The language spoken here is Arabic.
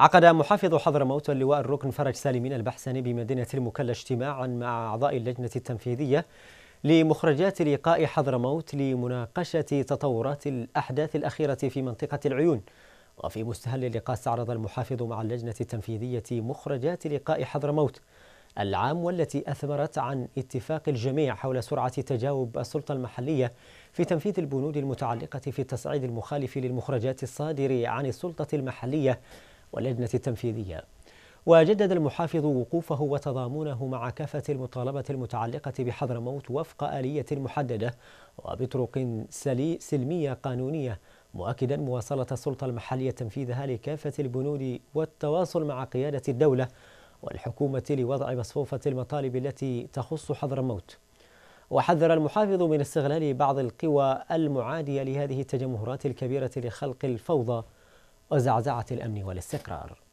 عقد محافظ حضرموت اللواء الركن فرج سالمين البحسني بمدينة المكلا اجتماعا مع أعضاء اللجنة التنفيذية لمخرجات لقاء حضرموت لمناقشة تطورات الأحداث الأخيرة في منطقة العيون وفي مستهل اللقاء استعرض المحافظ مع اللجنة التنفيذية مخرجات لقاء حضرموت العام والتي أثمرت عن اتفاق الجميع حول سرعة تجاوب السلطة المحلية في تنفيذ البنود المتعلقة في التصعيد المخالف للمخرجات الصادر عن السلطة المحلية واللجنة التنفيذية وجدد المحافظ وقوفه وتضامنه مع كافة المطالبة المتعلقة بحضرموت وفق آلية محددة وبطرق سلمية قانونية مؤكدا مواصلة السلطة المحلية تنفيذها لكافة البنود والتواصل مع قيادة الدولة والحكومة لوضع مصفوفة المطالب التي تخص حضرموت وحذر المحافظ من استغلال بعض القوى المعادية لهذه التجمهرات الكبيرة لخلق الفوضى وزعزعة الأمن والاستقرار